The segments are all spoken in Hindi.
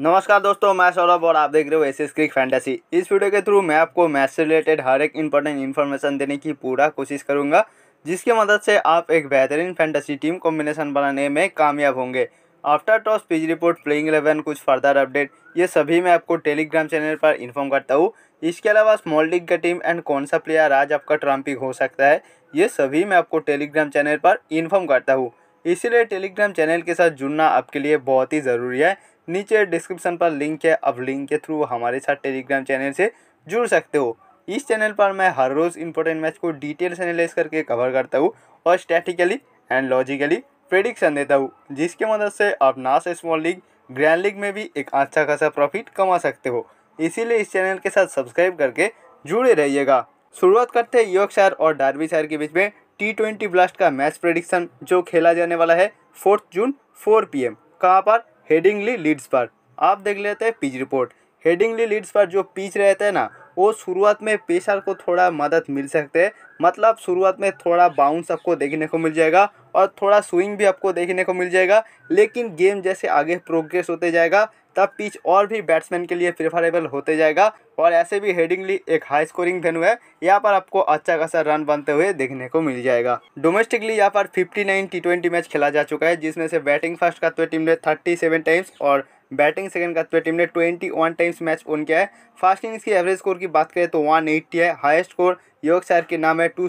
नमस्कार दोस्तों मैं सौरभ और आप देख रहे हो एस एस क्रिक फैंटेसी इस वीडियो के थ्रू मैं आपको मैथ से रिलेटेड हर एक इंपॉर्टेंट इन्फॉर्मेशन देने की पूरा कोशिश करूंगा जिसकी मदद से आप एक बेहतरीन फैंटेसी टीम कॉम्बिनेशन बनाने में कामयाब होंगे after toss pitch report playing eleven कुछ फर्दर अपडेट ये सभी मैं आपको टेलीग्राम चैनल पर इन्फॉर्म करता हूँ इसके अलावा स्मॉल लीग का टीम एंड कौन सा प्लेयर आज आपका ट्रम्पिक हो सकता है ये सभी मैं आपको टेलीग्राम चैनल पर इन्फॉर्म करता हूँ इसीलिए टेलीग्राम चैनल के साथ जुड़ना आपके लिए बहुत ही ज़रूरी है नीचे डिस्क्रिप्शन पर लिंक है अब लिंक के थ्रू हमारे साथ टेलीग्राम चैनल से जुड़ सकते हो इस चैनल पर मैं हर रोज़ इंपॉर्टेंट मैच को डिटेल एनालाइज करके कवर करता हूँ और स्टैटिकली एंड लॉजिकली प्रेडिक्शन देता हूँ जिसके मदद से आप ना से स्मॉल लीग ग्रैंड लीग में भी एक अच्छा खासा प्रॉफिट कमा सकते हो इसीलिए इस चैनल के साथ सब्सक्राइब करके जुड़े रहिएगा शुरुआत करते हैं योग और डार्बीशायर के बीच में टी ट्वेंटी ब्लास्ट का मैच प्रडिक्शन जो खेला जाने वाला है fourth June four P M कहाँ पर हेडिंगली लीड्स पर आप देख लेते हैं पिच रिपोर्ट हेडिंगली लीड्स पर जो पिच रहते हैं ना वो शुरुआत में पेशर को थोड़ा मदद मिल सकते हैं मतलब शुरुआत में थोड़ा बाउंस आपको देखने को मिल जाएगा और थोड़ा स्विंग भी आपको देखने को मिल जाएगा लेकिन गेम जैसे आगे प्रोग्रेस होते जाएगा तब पिच और भी बैट्समैन के लिए प्रेफरेबल होते जाएगा और ऐसे भी हेडिंगली एक हाई स्कोरिंग वेन्यू है यहाँ पर आपको अच्छा खासा रन बनते हुए देखने को मिल जाएगा डोमेस्टिकली यहाँ पर 59 टी ट्वेंटी मैच खेला जा चुका है जिसमें से बैटिंग फर्स्ट का तो टीम ने 37 टाइम्स और बैटिंग सेकंड का तो टीम ने 21 टाइम्स मैच ओन किया है फास्ट इनिंग्स की एवरेज स्कोर की बात करें तो वन है हाइस्ट स्कोर योग शायर के नाम है टू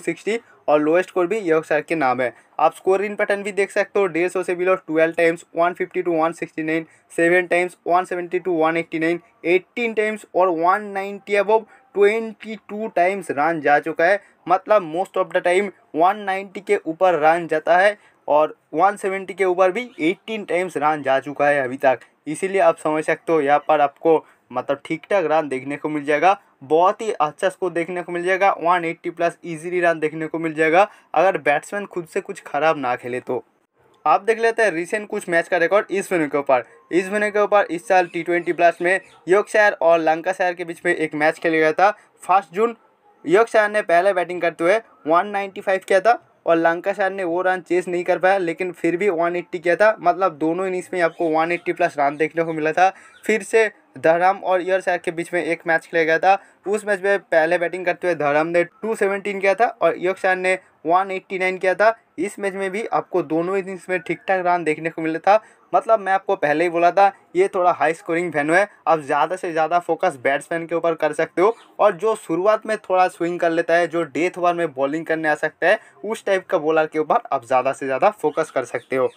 और लोएस्ट स्कोर भी सर के नाम है आप स्कोर इन पैटर्न भी देख सकते हो डेढ़ सौ से below twelve times one fifty to one sixty nine seven times one seventy to one eighty nine eighteen times और one ninety above twenty two times run जा चुका है मतलब most of the time one ninety के ऊपर रन जाता है और वन सेवेंटी के ऊपर भी एट्टीन टाइम्स रन जा चुका है अभी तक इसीलिए आप समझ सकते हो यहाँ पर आपको मतलब ठीक ठाक रन देखने को मिल जाएगा बहुत ही अच्छा स्कोर देखने को मिल जाएगा one eighty plus easily run देखने को मिल जाएगा अगर बैट्समैन खुद से कुछ खराब ना खेले तो आप देख लेते हैं रिसेंट कुछ मैच का रिकॉर्ड इस वेन्यू के ऊपर इस वेन्यू के ऊपर इस साल टी ट्वेंटी प्लस में योगशायर और शहर के बीच में एक मैच खेला गया था फर्स्ट जून योगशायर ने पहले बैटिंग करते हुए 195 किया था और लंकाशायर ने वो रन चेस नहीं कर पाया लेकिन फिर भी एट्टी किया था मतलब दोनों इनिंग्स में आपको एट्टी प्लस रन देखने को मिला था फिर से धर्म और ईयरशायर के बीच में एक मैच खेला गया था उस मैच में पहले बैटिंग करते हुए धर्म ने 217 किया था और ईयरशायर ने 189 किया था इस मैच में भी आपको दोनों इनिंग्स में ठीक ठाक रन देखने को मिला था मतलब मैं आपको पहले ही बोला था ये थोड़ा हाई स्कोरिंग वेन्यू है आप ज़्यादा से ज़्यादा फोकस बैट्समैन के ऊपर कर सकते हो और जो शुरुआत में थोड़ा स्विंग कर लेता है जो डेथ ओवर में बॉलिंग करने आ सकता है उस टाइप का बॉलर के ऊपर आप ज़्यादा से ज़्यादा फोकस कर सकते हो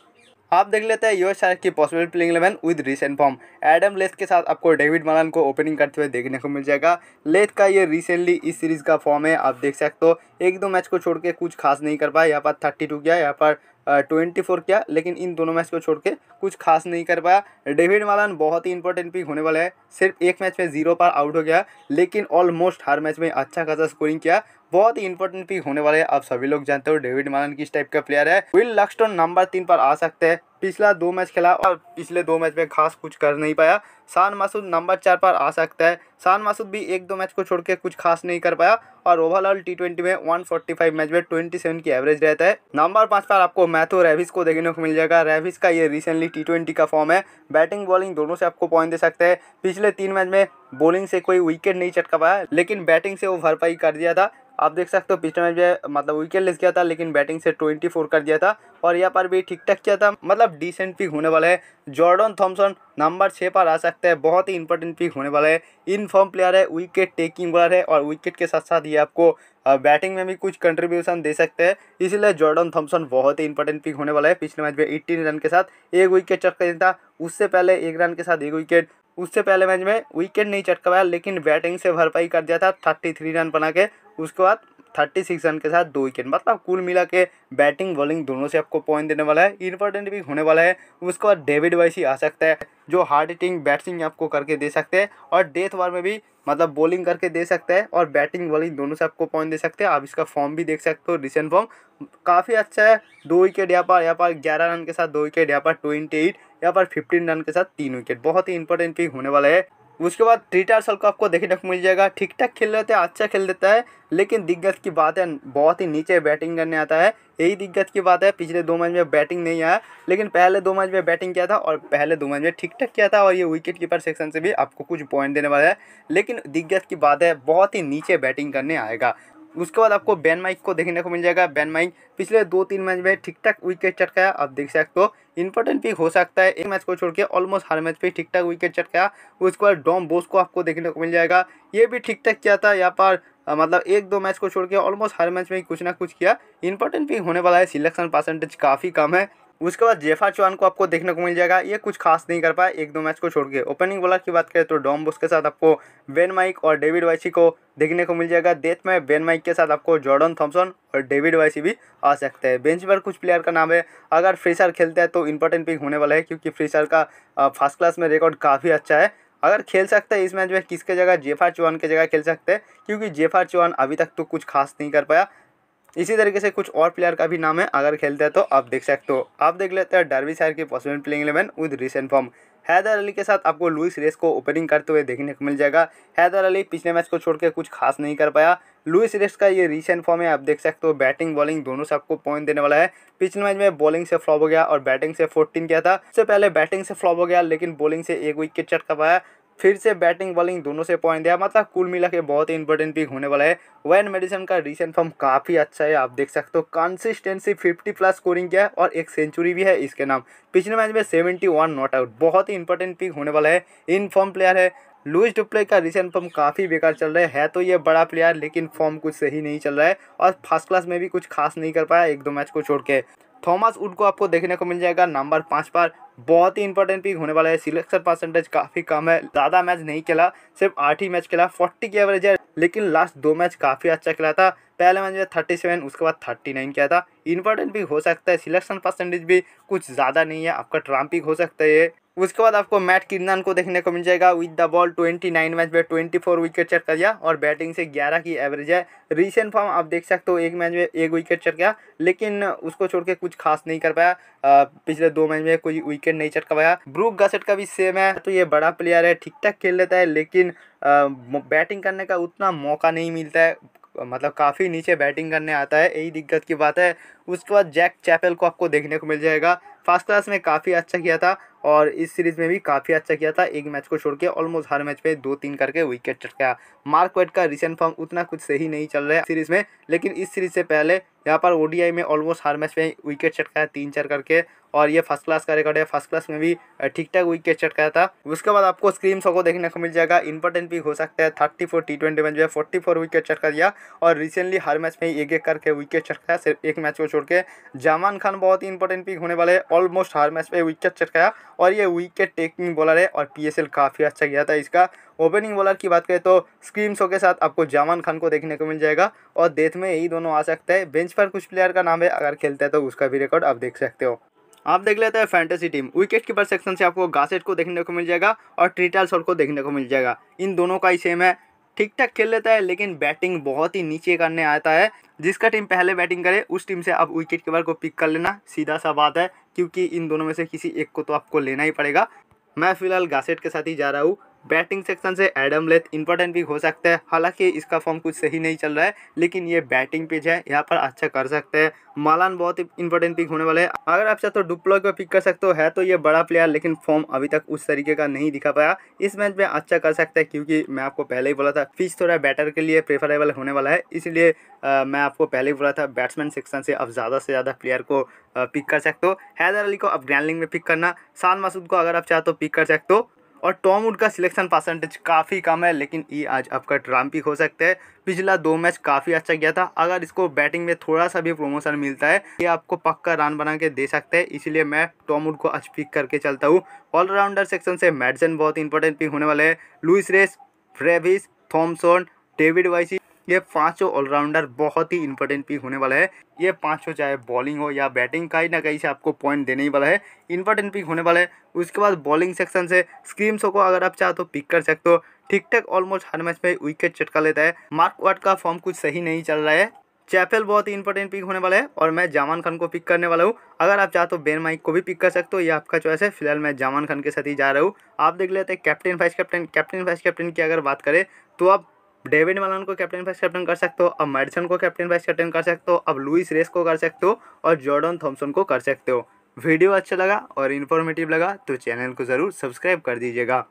आप देख लेते हैं यूएस की possible playing eleven with recent form Adam Lyth के साथ आपको डेविड मलान को ओपनिंग करते हुए देखने को मिल जाएगा लेथ का ये रिसेंटली इस सीरीज़ का फॉर्म है आप देख सकते हो एक दो मैच को छोड़ के कुछ खास नहीं कर पाया यहाँ पर थर्टी टू किया यहाँ पर ट्वेंटी फोर किया लेकिन इन दोनों मैच को छोड़ के कुछ खास नहीं कर पाया डेविड मालान बहुत ही इंपॉर्टेंट पिक होने वाला है सिर्फ एक मैच में जीरो पर आउट हो गया लेकिन ऑलमोस्ट हर मैच में अच्छा खासा स्कोरिंग किया बहुत ही इंपॉर्टेंट पिक होने वाला है आप सभी लोग जानते हो डेविड मालन किस टाइप का प्लेयर है विल लक्सटोन नंबर तीन पर आ सकते हैं पिछला दो मैच खेला और पिछले दो मैच में खास कुछ कर नहीं पाया शान मासूद नंबर चार पर आ सकता है शान मासूद भी एक दो मैच को छोड़ के कुछ खास नहीं कर पाया और ओवरऑल टी ट्वेंटी में वन फोर्टी फाइव मैच में ट्वेंटी सेवन की एवरेज रहता है नंबर पाँच पर आपको मैथो रेविस को देखने को मिल जाएगा रेविस का ये रिसेंटली टी ट्वेंटी का फॉर्म है बैटिंग बॉलिंग दोनों से आपको पॉइंट दे सकते हैं पिछले तीन मैच में बॉलिंग से कोई विकेट नहीं चटका पाया लेकिन बैटिंग से वो भरपाई कर दिया था आप देख सकते हो पिछले मैच में मतलब विकेट लेस किया था लेकिन बैटिंग से ट्वेंटी फोर कर दिया था और यहाँ पर भी ठीक ठाक किया था मतलब डिसेंट पिक होने वाला है जॉर्डन थॉमसन नंबर छः पर आ सकता है बहुत ही इंपॉर्टेंट पिक होने वाला है इन फॉर्म प्लेयर है विकेट टेकिंग बॉलर है और विकेट के साथ साथ ये आपको बैटिंग में भी कुछ कंट्रीब्यूशन दे सकते हैं इसीलिए जॉर्डन थॉमसन बहुत ही इंपॉर्टेंट पिक होने वाला है पिछले मैच में एट्टीन रन के साथ एक विकेट चक्कर था उससे पहले एक रन के साथ एक विकेट उससे पहले मैच में विकेट नहीं चटकवाया लेकिन बैटिंग से भरपाई कर दिया था थर्टी थ्री रन बना के उसके बाद थर्टी सिक्स रन के साथ दो विकेट मतलब कुल मिला के बैटिंग बॉलिंग दोनों से आपको पॉइंट देने वाला है इंपॉर्टेंट भी होने वाला है उसके बाद डेविड वाइसी आ सकता है जो हार्ड हिटिंग बैटिंग आपको करके दे सकते हैं और डेथ वार में भी मतलब बॉलिंग करके दे सकता है और बैटिंग बॉलिंग दोनों से आपको पॉइंट दे सकते हैं आप इसका फॉर्म भी देख सकते हो रिसेंट फॉर्म काफ़ी अच्छा है दो विकेट यहाँ पर यहाँ पर ग्यारह रन के साथ दो विकेट यहाँ पर ट्वेंटी एट यहाँ पर फिफ्टीन रन के साथ तीन विकेट बहुत ही इंपॉर्टेंट भी होने वाला है उसके बाद ट्रिटर सल को आपको देखने को मिल जाएगा ठीक ठाक खेल रहे थे अच्छा खेल देता है लेकिन दिग्गज की बात है बहुत ही नीचे बैटिंग करने आता है यही दिग्गज की बात है पिछले दो मैच में बैटिंग नहीं आया लेकिन पहले दो मैच में बैटिंग किया था और पहले दो मैच में ठीक ठाक किया था और ये विकेट कीपर सेक्शन से भी आपको कुछ पॉइंट देने वाला है लेकिन दिग्गज की बात है बहुत ही नीचे बैटिंग करने आएगा उसके बाद आपको बैन माइक को देखने को मिल जाएगा बैन माइक पिछले दो तीन मैच में ठीक ठाक विकेट चटकाया आप देख सकते हो इंपॉर्टेंट पिक हो सकता है एक मैच को छोड़ के ऑलमोस्ट हर मैच पे ठीक ठाक विकेट चटकाया उसके बाद डॉम बोस को आपको देखने को मिल जाएगा ये भी ठीक ठाक किया था यहाँ पर मतलब एक दो मैच को छोड़ के ऑलमोस्ट हर मैच में कुछ ना कुछ किया इंपॉर्टेंट पिक होने वाला है सिलेक्शन परसेंटेज काफ़ी कम है उसके बाद जेफा चौहान को आपको देखने को मिल जाएगा ये कुछ खास नहीं कर पाया एक दो मैच को छोड़ के ओपनिंग बॉलर की बात करें तो डॉम बुस के साथ आपको बेन माइक और डेविड वाइसी को देखने को मिल जाएगा डेथ में बेन माइक के साथ आपको जॉर्डन थॉम्सन और डेविड वाइसी भी आ सकते हैं बेंच पर कुछ प्लेयर का नाम है अगर फ्रीसर खेलते हैं तो इंपॉर्टेंट पिक होने वाला है क्योंकि फ्रीसर का फर्स्ट क्लास में रिकॉर्ड काफ़ी अच्छा है अगर खेल सकते हैं इस मैच में किसके जगह आर चौहान के जगह खेल सकते हैं क्योंकि जेफार चौहान अभी तक तो कुछ खास नहीं कर पाया इसी तरीके से कुछ और प्लेयर का भी नाम है अगर खेलते हैं तो आप देख सकते हो आप देख लेते हैं डरवी शायर की possible playing eleven with recent form Haider Ali के साथ आपको लुइस रेस को ओपनिंग करते हुए देखने को मिल जाएगा हैदर अली पिछले मैच को छोड़ के कुछ खास नहीं कर पाया लुइस रेस का ये रिसेंट फॉर्म है आप देख सकते हो बैटिंग बॉलिंग दोनों से आपको पॉइंट देने वाला है पिछले मैच में बॉलिंग से फ्लॉप हो गया और बैटिंग से फोर्टीन किया था उससे पहले बैटिंग से फ्लॉप हो गया लेकिन बॉलिंग से एक विकेट चटका पाया फिर से बैटिंग बॉलिंग दोनों से पॉइंट दिया मतलब कुल मिला के बहुत ही इंपॉर्टेंट पिक होने वाला है वैन मेडिसन का रिसेंट फॉर्म काफ़ी अच्छा है आप देख सकते हो कंसिस्टेंसी 50 प्लस स्कोरिंग किया है और एक सेंचुरी भी है इसके नाम पिछले मैच में 71 नॉट आउट बहुत ही इंपॉर्टेंट पिक होने वाला है इन फॉर्म प्लेयर है लुइस डुप्ले का रिसेंट फॉर्म काफ़ी बेकार चल रहा है, है तो ये बड़ा प्लेयर लेकिन फॉर्म कुछ सही नहीं चल रहा है और फर्स्ट क्लास में भी कुछ खास नहीं कर पाया एक दो मैच को छोड़ के थॉमस उड को आपको देखने को मिल जाएगा नंबर पाँच पर बहुत ही इंपॉर्टेंट पिक होने वाला है सिलेक्शन परसेंटेज काफ़ी कम है ज़्यादा मैच नहीं खेला सिर्फ आठ ही मैच खेला फोर्टी की एवरेज है लेकिन लास्ट दो मैच काफ़ी अच्छा खेला था पहले मैच में थर्टी सेवन उसके बाद थर्टी नाइन किया था इंपॉर्टेंट पिक हो सकता है सिलेक्शन परसेंटेज भी कुछ ज़्यादा नहीं है आपका ट्राम पिक हो सकता है उसके बाद आपको मैट किरनान को देखने को मिल जाएगा विद द बॉल 29 मैच में 24 विकेट कर दिया और बैटिंग से 11 की एवरेज है रिसेंट फॉर्म आप देख सकते हो एक मैच में एक विकेट चट गया लेकिन उसको छोड़ के कुछ खास नहीं कर पाया पिछले दो मैच में कोई विकेट नहीं चटका पाया ब्रूक गसेट का भी सेम है तो ये बड़ा प्लेयर है ठीक ठाक खेल लेता है लेकिन बैटिंग करने का उतना मौका नहीं मिलता है मतलब काफ़ी नीचे बैटिंग करने आता है यही दिक्कत की बात है उसके बाद जैक चैपल को आपको देखने को मिल जाएगा फर्स्ट क्लास में काफ़ी अच्छा किया था और इस सीरीज़ में भी काफ़ी अच्छा किया था एक मैच को छोड़ के ऑलमोस्ट हर मैच पे दो तीन करके विकेट चटकाया मार्क वेट का रिसेंट फॉर्म उतना कुछ सही नहीं चल रहा है सीरीज़ में लेकिन इस सीरीज़ से पहले यहाँ पर ओडीआई में ऑलमोस्ट हर मैच में विकेट चटकाया तीन चार करके और ये फर्स्ट क्लास का रिकॉर्ड है फर्स्ट क्लास में भी ठीक ठाक विकेट चटकाया था उसके बाद आपको स्क्रीन शो को देखने को मिल जाएगा इंपॉर्टेंट भी हो सकता है thirty four T twenty match में फोर्टी फोर विकेट चटका दिया और रिसेंटली हर मैच में एक एक करके विकेट चटकाया सिर्फ एक मैच को छोड़ के जामान खान बहुत ही इंपॉर्टेंट पिक होने वाले ऑलमोस्ट हर मैच पे विकेट चटकाया और ये विकेट टेकिंग बॉलर है और पी काफ़ी अच्छा गया था इसका ओपनिंग बॉलर की बात करें तो स्क्रीम शो के साथ आपको जामान खान को देखने को मिल जाएगा और डेथ में यही दोनों आ सकते हैं बेंच पर कुछ प्लेयर का नाम है अगर खेलता है तो उसका भी रिकॉर्ड आप देख सकते हो आप देख लेते हैं fantasy team wicket keeper section से आपको गासेट को देखने को मिल जाएगा और ट्रिटाल शॉट को देखने को मिल जाएगा इन दोनों का ही सेम है ठीक ठाक खेल लेता है लेकिन बैटिंग बहुत ही नीचे करने आता है जिसका टीम पहले बैटिंग करे उस टीम से आप विकेट कीपर को पिक कर लेना सीधा सा बात है क्योंकि इन दोनों में से किसी एक को तो आपको लेना ही पड़ेगा मैं फिलहाल गासेट के साथ ही जा रहा हूँ बैटिंग सेक्शन से एडम लेथ इंपॉर्टेंट पिक हो सकता है हालांकि इसका फॉर्म कुछ सही नहीं चल रहा है लेकिन ये बैटिंग पिच है यहाँ पर अच्छा कर सकते हैं मालान बहुत ही इंपॉर्टेंट पिक होने वाले हैं अगर आप चाहते हो डुप्लो को पिक कर सकते हो है तो ये बड़ा प्लेयर लेकिन फॉर्म अभी तक उस तरीके का नहीं दिखा पाया इस मैच में अच्छा कर सकता है क्योंकि मैं आपको पहले ही बोला था पिच थोड़ा बैटर के लिए प्रेफरेबल होने वाला है इसलिए मैं आपको पहले ही बोला था बैट्समैन सेक्शन से आप ज़्यादा से ज़्यादा प्लेयर को पिक कर सकते हो हैदर अली को आप ग्रैंड में पिक करना शान मसूद को अगर आप चाहते हो पिक कर सकते हो और टॉम वुड का सिलेक्शन परसेंटेज काफ़ी कम है लेकिन ये आज आपका ट्राम पिक हो सकता है पिछला दो मैच काफ़ी अच्छा गया था अगर इसको बैटिंग में थोड़ा सा भी प्रमोशन मिलता है ये आपको पक्का रन बना के दे सकते हैं इसीलिए मैं टॉम वुड को आज पिक करके चलता हूँ ऑलराउंडर सेक्शन से मेडिसन बहुत इंपॉर्टेंट पिक होने वाले हैं लुइस रेस फ्रेविस थॉमसोन डेविड वाइसी ये पांचों ऑलराउंडर बहुत ही इंपॉर्टेंट पिक होने वाला है ये पांचों चाहे बॉलिंग हो या बैटिंग कहीं ना कहीं से आपको पॉइंट देने ही वाला है इंपॉर्टेंट पिक होने वाला है उसके बाद बॉलिंग सेक्शन से स्क्रीम शो को अगर आप चाहो तो पिक कर सकते हो ठीक ठाक ऑलमोस्ट हर मैच में विकेट चटका लेता है मार्क वाट का फॉर्म कुछ सही नहीं चल रहा है चैपल बहुत ही इंपॉर्टेंट पिक होने वाला है और मैं जामान खान को पिक करने वाला हूँ अगर आप चाहते तो बेन माइक को भी पिक कर सकते हो ये आपका चॉइस है फिलहाल मैं जामान खान के साथ ही जा रहा हूँ आप देख लेते हैं captain vice captain captain vice captain की अगर बात करें तो आप डेविड मलान को कैप्टन वाइस कैप्टन कर सकते हो अब मैडसन को कैप्टन वाइस कैप्टन कर सकते हो अब लुइस रेस को कर सकते हो और जॉर्डन थॉम्सन को कर सकते हो वीडियो अच्छा लगा और इन्फॉर्मेटिव लगा तो चैनल को ज़रूर सब्सक्राइब कर दीजिएगा